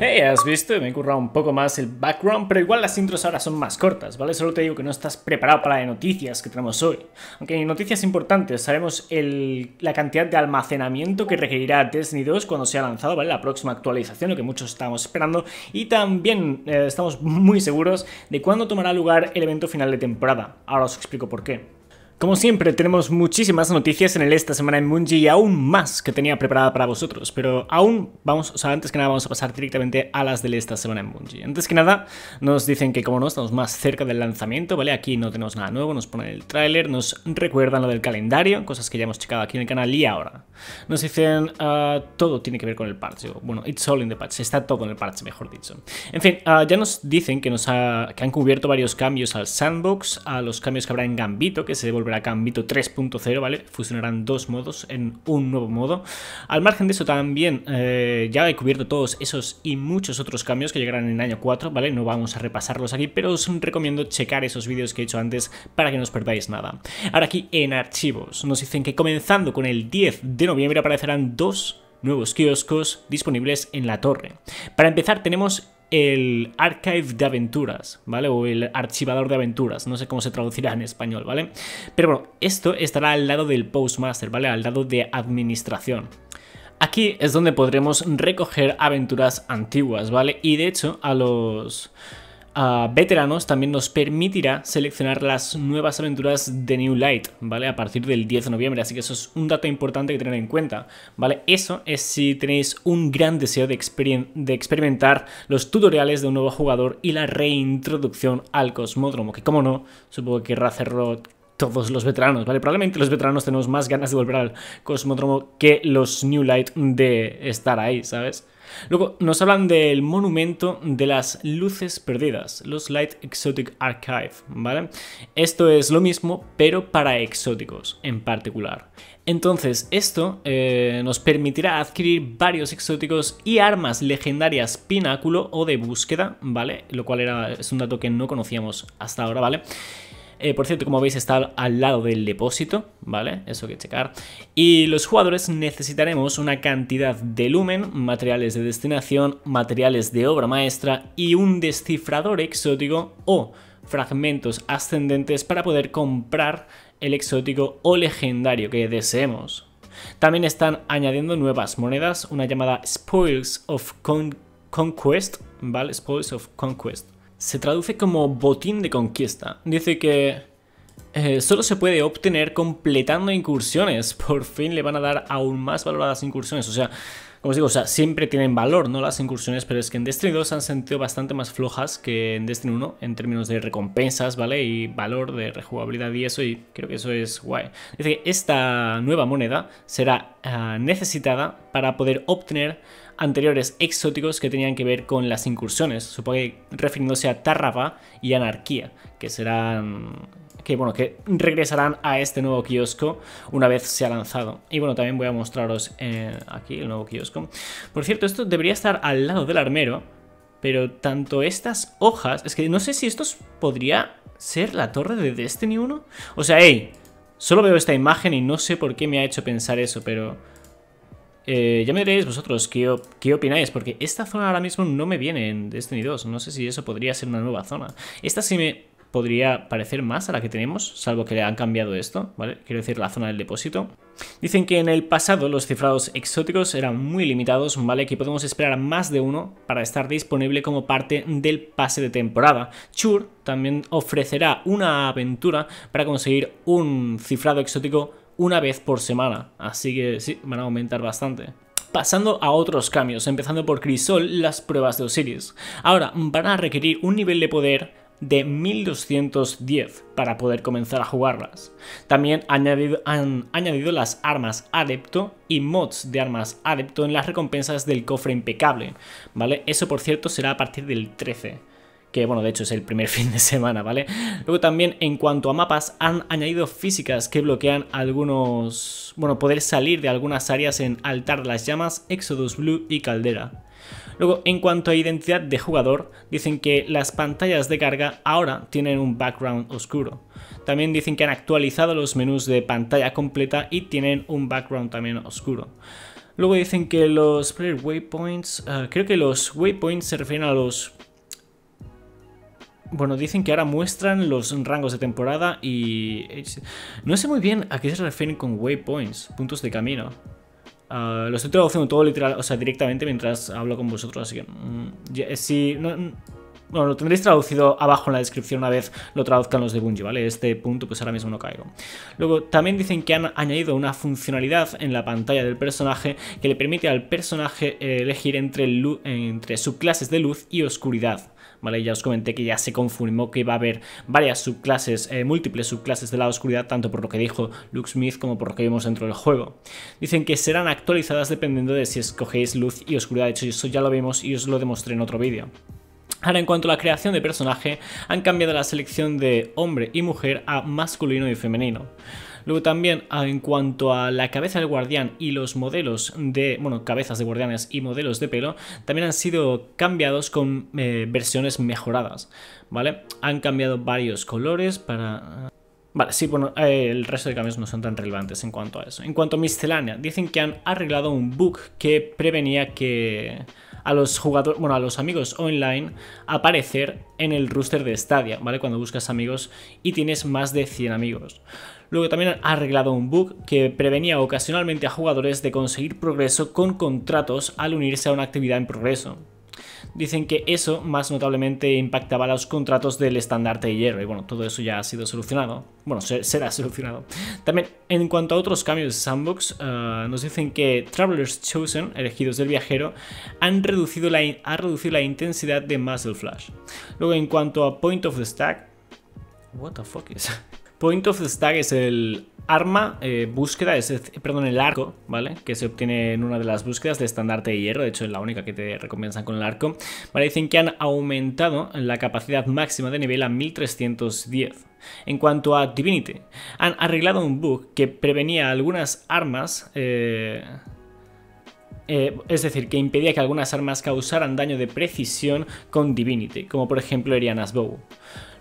Hey, has visto, me he currado un poco más el background, pero igual las intros ahora son más cortas, ¿vale? Solo te digo que no estás preparado para la de noticias que tenemos hoy. Aunque hay noticias importantes, sabemos la cantidad de almacenamiento que requerirá Destiny 2 cuando sea lanzado, ¿vale? La próxima actualización, lo que muchos estamos esperando, y también eh, estamos muy seguros de cuándo tomará lugar el evento final de temporada. Ahora os explico por qué. Como siempre, tenemos muchísimas noticias en el esta semana en Mungi y aún más que tenía preparada para vosotros, pero aún vamos, o sea, antes que nada vamos a pasar directamente a las del esta semana en Mungi. Antes que nada, nos dicen que como no, estamos más cerca del lanzamiento, ¿vale? Aquí no tenemos nada nuevo, nos ponen el tráiler, nos recuerdan lo del calendario, cosas que ya hemos checado aquí en el canal y ahora. Nos dicen, ah, todo tiene que ver con el parche, bueno, it's all in the patch, está todo en el parche, mejor dicho. En fin, ah, ya nos dicen que, nos que han cubierto varios cambios al sandbox, a los cambios que habrá en Gambito, que se devuelve Black Vito 3.0, ¿vale? Fusionarán dos modos en un nuevo modo. Al margen de eso también eh, ya he cubierto todos esos y muchos otros cambios que llegarán en año 4, ¿vale? No vamos a repasarlos aquí, pero os recomiendo checar esos vídeos que he hecho antes para que no os perdáis nada. Ahora aquí en archivos nos dicen que comenzando con el 10 de noviembre aparecerán dos nuevos kioscos disponibles en la torre. Para empezar tenemos el archive de aventuras, ¿vale? O el archivador de aventuras, no sé cómo se traducirá en español, ¿vale? Pero bueno, esto estará al lado del postmaster, ¿vale? Al lado de administración. Aquí es donde podremos recoger aventuras antiguas, ¿vale? Y de hecho, a los a veteranos también nos permitirá seleccionar las nuevas aventuras de New Light, ¿vale? A partir del 10 de noviembre, así que eso es un dato importante que tener en cuenta, ¿vale? Eso es si tenéis un gran deseo de, experimentar los tutoriales de un nuevo jugador y la reintroducción al Cosmódromo, que como no, supongo que Razerrod todos los veteranos, ¿vale? Probablemente los veteranos tenemos más ganas de volver al cosmódromo que los New Light de estar ahí, ¿sabes? Luego nos hablan del monumento de las luces perdidas, los Light Exotic Archive, ¿vale? Esto es lo mismo, pero para exóticos en particular. Entonces, esto eh, nos permitirá adquirir varios exóticos y armas legendarias pináculo o de búsqueda, ¿vale? Lo cual era, es un dato que no conocíamos hasta ahora, ¿vale? vale eh, por cierto, como veis, está al lado del depósito, ¿vale? Eso que checar. Y los jugadores necesitaremos una cantidad de lumen, materiales de destinación, materiales de obra maestra y un descifrador exótico o fragmentos ascendentes para poder comprar el exótico o legendario que deseemos. También están añadiendo nuevas monedas, una llamada Spoils of Conquest, ¿vale? Spoils of Conquest se traduce como botín de conquista. Dice que eh, solo se puede obtener completando incursiones. Por fin le van a dar aún más valor a las incursiones. O sea, como os digo, o sea, siempre tienen valor, ¿no? Las incursiones, pero es que en Destiny 2 han sentido bastante más flojas que en Destiny 1 en términos de recompensas, ¿vale? Y valor de rejugabilidad y eso, y creo que eso es guay. Dice que esta nueva moneda será ah, necesitada para poder obtener anteriores exóticos que tenían que ver con las incursiones, supongo que refiriéndose a Tarrapa y Anarquía, que serán que bueno, que regresarán a este nuevo kiosco una vez se ha lanzado. Y bueno, también voy a mostraros eh, aquí el nuevo kiosco. Por cierto, esto debería estar al lado del armero, pero tanto estas hojas, es que no sé si esto podría ser la torre de Destiny 1. O sea, hey, solo veo esta imagen y no sé por qué me ha hecho pensar eso, pero eh, ya me diréis vosotros qué, opináis, porque esta zona ahora mismo no me viene en Destiny 2. No sé si eso podría ser una nueva zona. Esta sí me podría parecer más a la que tenemos, salvo que le han cambiado esto, ¿vale? Quiero decir, la zona del depósito. Dicen que en el pasado los cifrados exóticos eran muy limitados, ¿vale? Que podemos esperar más de uno para estar disponible como parte del pase de temporada. Chur también ofrecerá una aventura para conseguir un cifrado exótico una vez por semana. Así que sí, van a aumentar bastante. Pasando a otros cambios, empezando por Crisol, las pruebas de Osiris. Ahora, van a requerir un nivel de poder de 1210 para poder comenzar a jugarlas. También han añadido las armas adepto y mods de armas adepto en las recompensas del cofre impecable, ¿vale? Eso por cierto será a partir del 13 que bueno, de hecho es el primer fin de semana, ¿vale? Luego también en cuanto a mapas, han añadido físicas que bloquean algunos, bueno, poder salir de algunas áreas en Altar de las Llamas, Exodus Blue y Caldera. Luego, en cuanto a identidad de jugador, dicen que las pantallas de carga ahora tienen un background oscuro. También dicen que han actualizado los menús de pantalla completa y tienen un background también oscuro. Luego dicen que los player waypoints, eh, creo que los waypoints se refieren a los bueno, dicen que ahora muestran los rangos de temporada y... Eh, no sé muy bien a qué se refieren con waypoints, puntos de camino. Ah, los lo estoy traduciendo todo literal, o sea, directamente mientras hablo con vosotros, así que... Mm, eh, si... Mm, bueno, lo tendréis traducido abajo en la descripción una vez lo traduzcan los de Bungie, ¿vale? Este punto pues ahora mismo no caigo. Luego, también dicen que han añadido una funcionalidad en la pantalla del personaje que le permite al personaje eh, elegir entre, entre subclases de luz y oscuridad. ¿vale? Ya os comenté que ya se confirmó que va a haber varias subclases, eh, múltiples subclases de la oscuridad, tanto por lo que dijo Luke Smith como por lo que vimos dentro del juego. Dicen que serán actualizadas dependiendo de si escogéis luz y oscuridad, de hecho eso ya lo vimos y os lo demostré en otro vídeo. Ahora en cuanto a la creación de personaje, han cambiado la selección de hombre y mujer a masculino y femenino. Luego también ah, en cuanto a la cabeza del guardián y los modelos de, bueno, cabezas de guardianes y modelos de pelo, también han sido cambiados con eh, versiones mejoradas, ¿vale? Han cambiado varios colores para... Vale, sí, bueno, eh, el resto de cambios no son tan relevantes en cuanto a eso. En cuanto a miscelánea, dicen que han arreglado un bug que prevenía que a los jugadores, bueno, a los amigos online aparecer en el roster de Stadia, ¿vale? Cuando buscas amigos y tienes más de 100 amigos. Luego también han arreglado un bug que prevenía ocasionalmente a jugadores de conseguir progreso con contratos al unirse a una actividad en progreso. Dicen que eso más notablemente impactaba los contratos del estandarte de hierro y bueno, todo eso ya ha sido solucionado. Bueno, será solucionado. También en cuanto a otros cambios de sandbox, eh, nos dicen que Travelers Chosen, elegidos del viajero, han reducido la, ha reducido la intensidad de muscle Flash. Luego en cuanto a Point of the Stack... What the fuck is... Point of the Stack es el arma, eh, búsqueda, perdón, el arco, ¿vale? Que se obtiene en una de las búsquedas de estandarte de hierro, de hecho es la única que te recompensan con el arco. Vale, dicen que han aumentado la capacidad máxima de nivel a 1310. En cuanto a Divinity, han arreglado un bug que prevenía algunas armas... Eh, eh, es decir, que impedía que algunas armas causaran daño de precisión con Divinity, como por ejemplo Eriana's Bow.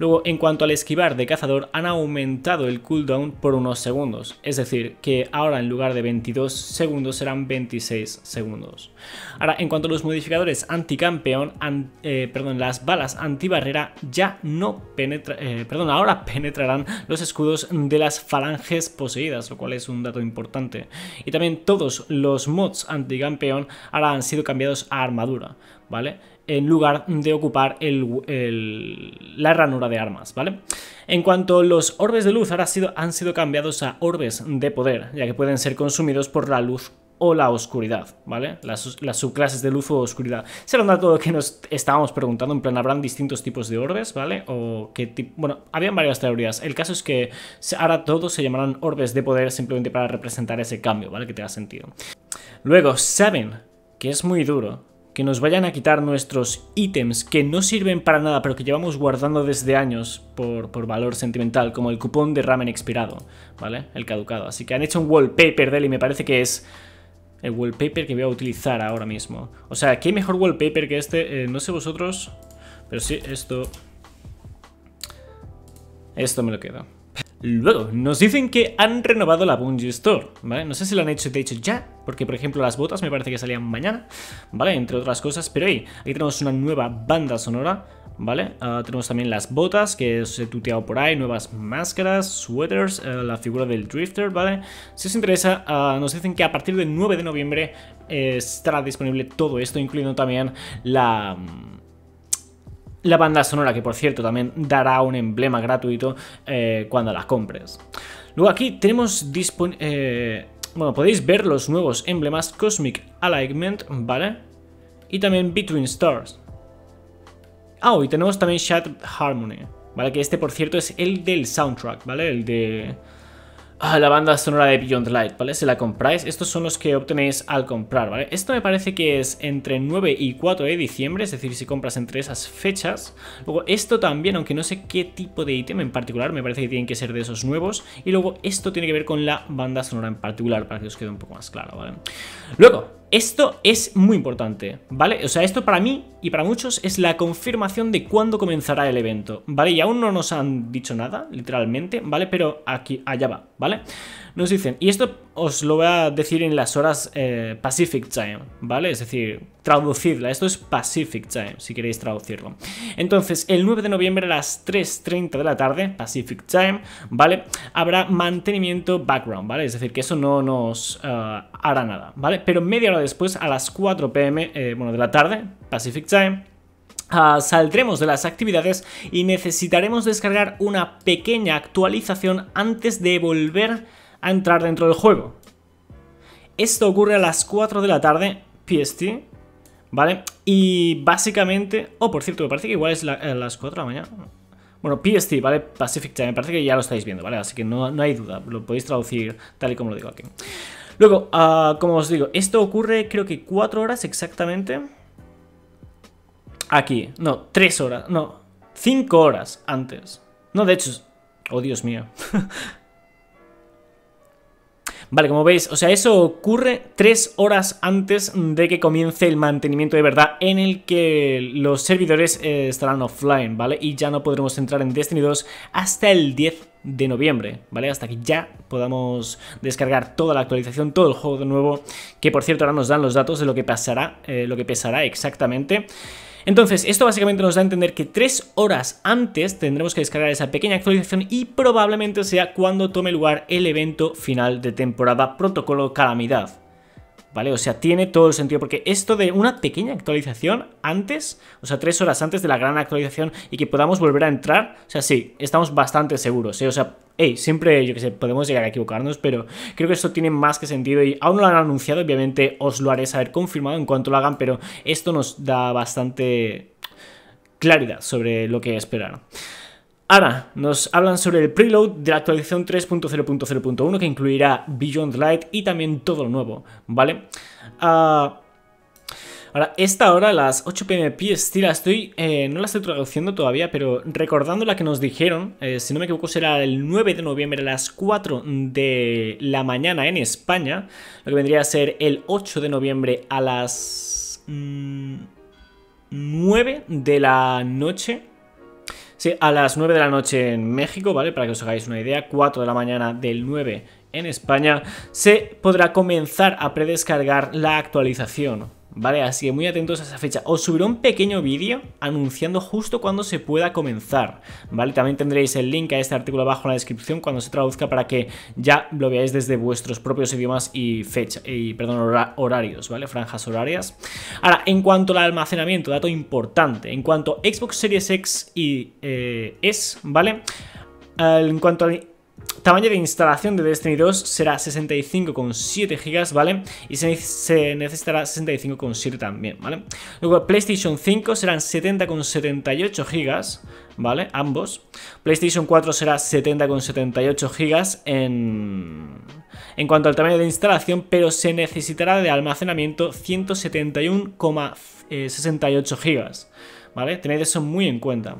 Luego, en cuanto al esquivar de cazador, han aumentado el cooldown por unos segundos, es decir, que ahora en lugar de 22 segundos serán 26 segundos. Ahora, en cuanto a los modificadores anticampeón, campeón eh, perdón, las balas antibarrera ya no penetra, eh, perdón, ahora penetrarán los escudos de las falanges poseídas, lo cual es un dato importante. Y también todos los mods anticampeón ahora han sido cambiados a armadura, ¿vale? en lugar de ocupar el, la ranura de armas, ¿vale? En cuanto a los orbes de luz, ahora sido, han sido cambiados a orbes de poder, ya que pueden ser consumidos por la luz o la oscuridad, ¿vale? Las, subclases de luz o oscuridad. Será un dato que nos estábamos preguntando, en plan, ¿habrán distintos tipos de orbes, ¿vale? O qué tipo... Bueno, habían varias teorías. El caso es que ahora todos se llamarán orbes de poder simplemente para representar ese cambio, ¿vale? Que te da sentido. Luego, saben que es muy duro que nos vayan a quitar nuestros ítems que no sirven para nada pero que llevamos guardando desde años por, valor sentimental, como el cupón de ramen expirado, ¿vale? El caducado. Así que han hecho un wallpaper de él y me parece que es el wallpaper que voy a utilizar ahora mismo. O sea, ¿qué mejor wallpaper que este? Eh, no sé vosotros, pero sí, esto... Esto me lo quedo. Luego, nos dicen que han renovado la Bungie Store, ¿vale? No sé si lo han hecho, de hecho, ya, porque, por ejemplo, las botas me parece que salían mañana, ¿vale? Entre otras cosas, pero hey, aquí tenemos una nueva banda sonora, ¿vale? Ah, tenemos también las botas que os he tuteado por ahí, nuevas máscaras, sweaters, eh, la figura del Drifter, ¿vale? Si os interesa, ah, nos dicen que a partir del 9 de noviembre eh, estará disponible todo esto, incluyendo también la... Mm, la banda sonora, que por cierto también dará un emblema gratuito eh, cuando la compres. Luego aquí tenemos disponible... Eh, bueno, podéis ver los nuevos emblemas Cosmic Alignment, ¿vale? Y también Between Stars. Ah, oh, y tenemos también Shattered Harmony, ¿vale? Que este, por cierto, es el del soundtrack, ¿vale? El de... Ah, la banda sonora de Beyond Light, ¿vale? Si la compráis, estos son los que obtenéis al comprar, ¿vale? Esto me parece que es entre 9 y 4 de diciembre, es decir, si compras entre esas fechas. Luego esto también, aunque no sé qué tipo de ítem en particular, me parece que tienen que ser de esos nuevos. Y luego esto tiene que ver con la banda sonora en particular, para que os quede un poco más claro, ¿vale? Luego, esto es muy importante, ¿vale? O sea, esto para mí y para muchos es la confirmación de cuándo comenzará el evento, ¿vale? Y aún no nos han dicho nada, literalmente, ¿vale? Pero aquí, allá va, ¿vale? Nos dicen, y esto os lo voy a decir en las horas eh, Pacific Time, ¿vale? Es decir, traducidla, esto es Pacific Time, si queréis traducirlo. Entonces, el 9 de noviembre a las 3.30 de la tarde, Pacific Time, ¿vale? Habrá mantenimiento background, ¿vale? Es decir, que eso no nos eh, hará nada, ¿vale? Pero media hora después a las 4 pm, eh, bueno, de la tarde, Pacific Time, ah, saldremos de las actividades y necesitaremos descargar una pequeña actualización antes de volver a entrar dentro del juego. Esto ocurre a las 4 de la tarde, PST, ¿vale? Y básicamente... Oh, por cierto, me parece que igual es A las 4 de la mañana. Bueno, PST, ¿vale? Pacific Time, me parece que ya lo estáis viendo, ¿vale? Así que no, no hay duda, lo podéis traducir tal y como lo digo aquí. Luego, ah, como os digo, esto ocurre creo que cuatro horas exactamente. Aquí, no, tres horas, no, Cinco horas antes. No, de hecho, oh Dios mío. Vale, como veis, o sea, eso ocurre tres horas antes de que comience el mantenimiento de verdad en el que los servidores eh, estarán offline, ¿vale? Y ya no podremos entrar en Destiny 2 hasta el 10 de noviembre, ¿vale? Hasta que ya podamos descargar toda la actualización, todo el juego de nuevo, que por cierto ahora nos dan los datos de lo que pasará, eh, lo que pesará exactamente. Entonces, esto básicamente nos da a entender que tres horas antes tendremos que descargar esa pequeña actualización y probablemente sea cuando tome lugar el evento final de temporada Protocolo Calamidad. ¿vale? O sea, tiene todo el sentido, porque esto de una pequeña actualización antes, o sea, tres horas antes de la gran actualización y que podamos volver a entrar, o sea, sí, estamos bastante seguros, ¿eh? O sea, hey, siempre, yo que sé, podemos llegar a equivocarnos, pero creo que esto tiene más que sentido y aún no lo han anunciado, obviamente os lo haré saber confirmado en cuanto lo hagan, pero esto nos da bastante claridad sobre lo que esperar. Ahora, nos hablan sobre el preload de la actualización 3.0.0.1 que incluirá Beyond Light y también todo lo nuevo, ¿vale? Ah, ahora, esta hora, las 8 pm PST, la estoy, eh, no la estoy traduciendo todavía, pero recordando la que nos dijeron, eh, si no me equivoco será el 9 de noviembre a las 4 de la mañana en España, lo que vendría a ser el 8 de noviembre a las 9 mm, de la noche a las 9 de la noche en México, ¿vale? Para que os hagáis una idea, 4 de la mañana del 9 en España, se podrá comenzar a predescargar la actualización ¿vale? Así que muy atentos a esa fecha. Os subiré un pequeño vídeo anunciando justo cuando se pueda comenzar, ¿vale? También tendréis el link a este artículo abajo en la descripción cuando se traduzca para que ya lo veáis desde vuestros propios idiomas y fecha, y perdón, horarios, ¿vale? Franjas horarias. Ahora, en cuanto al almacenamiento, dato importante, en cuanto Xbox Series X y eh, S, ¿vale? Eh, en cuanto al Tamaño de instalación de Destiny 2 será 65,7 GB, ¿vale? Y se, necesitará 65,7 también, ¿vale? Luego PlayStation 5 serán 70,78 GB, ¿vale? Ambos. PlayStation 4 será 70,78 GB en... en cuanto al tamaño de instalación, pero se necesitará de almacenamiento 171,68 eh, GB, ¿vale? Tened eso muy en cuenta.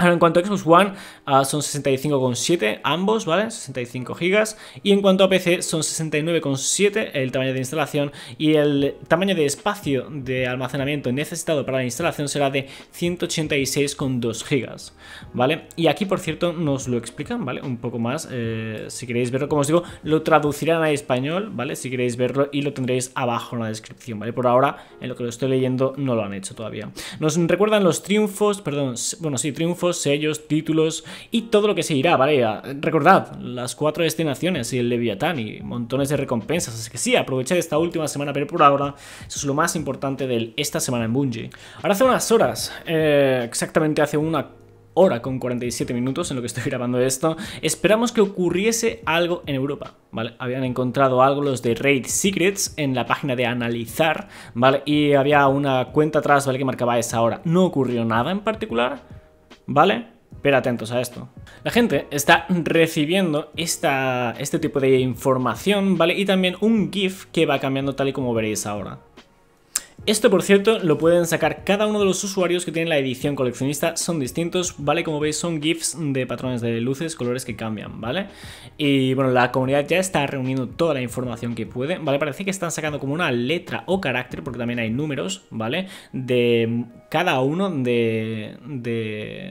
Ahora, en cuanto a Xbox One, ah, son 65,7 ambos, ¿vale? 65 gigas. Y en cuanto a PC, son 69,7 el tamaño de instalación. Y el tamaño de espacio de almacenamiento necesitado para la instalación será de 186,2 gigas, ¿vale? Y aquí, por cierto, nos lo explican, ¿vale? Un poco más. Eh, si queréis verlo, como os digo, lo traducirán a español, ¿vale? Si queréis verlo y lo tendréis abajo en la descripción, ¿vale? Por ahora, en lo que lo estoy leyendo, no lo han hecho todavía. Nos recuerdan los triunfos, perdón, bueno, sí, triunfos sellos, títulos y todo lo que seguirá, ¿vale? Ah, recordad, las cuatro destinaciones y el Leviatán y montones de recompensas, así que sí, aprovechad esta última semana, pero por ahora eso es lo más importante de esta semana en Bungie. Ahora hace unas horas, eh, exactamente hace una hora con 47 minutos en lo que estoy grabando esto, esperamos que ocurriese algo en Europa, ¿vale? Habían encontrado algo los de Raid Secrets en la página de analizar, ¿vale? Y había una cuenta atrás, ¿vale? Que marcaba esa hora. No ocurrió nada en particular, ¿vale? Pero atentos a esto. La gente está recibiendo este tipo de información, ¿vale? Y también un GIF que va cambiando tal y como veréis ahora. Esto, por cierto, lo pueden sacar cada uno de los usuarios que tienen la edición coleccionista. Son distintos, ¿vale? Como veis, son GIFs de patrones de luces, colores que cambian, ¿vale? Y bueno, la comunidad ya está reuniendo toda la información que puede, ¿vale? Parece que están sacando como una letra o carácter, porque también hay números, ¿vale? De cada uno de,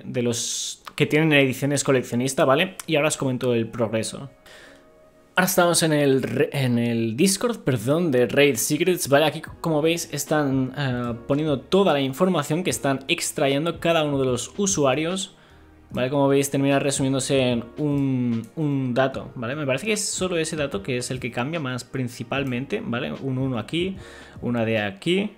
los que tienen ediciones coleccionista, ¿vale? Y ahora os comento el progreso. Ahora estamos en el, en el Discord, perdón, de Raid Secrets, ¿vale? Aquí, como veis, están eh, poniendo toda la información que están extrayendo cada uno de los usuarios, ¿vale? Como veis, termina resumiéndose en un, un dato, ¿vale? Me parece que es solo ese dato que es el que cambia más principalmente, ¿vale? Un 1 aquí, una de aquí,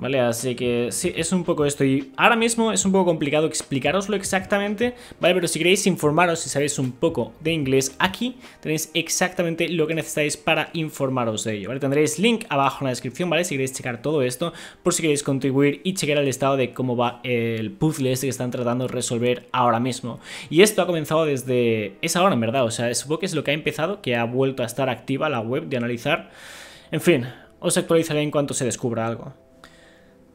¿vale? Así que sí, es un poco esto. Y ahora mismo es un poco complicado explicaroslo exactamente, ¿vale? Pero si queréis informaros, y sabéis un poco de inglés, aquí tenéis exactamente lo que necesitáis para informaros de ello, Tendréis link abajo en la descripción, ¿vale? Si queréis checar todo esto, por si queréis contribuir y chequear el estado de cómo va el puzzle este que están tratando de resolver ahora mismo. Y esto ha comenzado desde esa hora, en verdad. O sea, supongo que es lo que ha empezado, que ha vuelto a estar activa la web de analizar. En fin, os actualizaré en cuanto se descubra algo.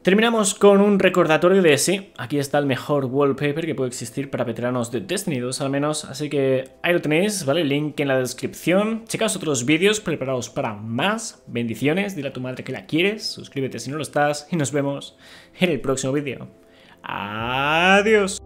Terminamos con un recordatorio de sí, aquí está el mejor wallpaper que puede existir para veteranos de Destiny 2 al menos, así que ahí lo tenéis, ¿vale? Link en la descripción. Checaos otros vídeos preparados para más. Bendiciones, dile a tu madre que la quieres, suscríbete si no lo estás y nos vemos en el próximo vídeo. Adiós.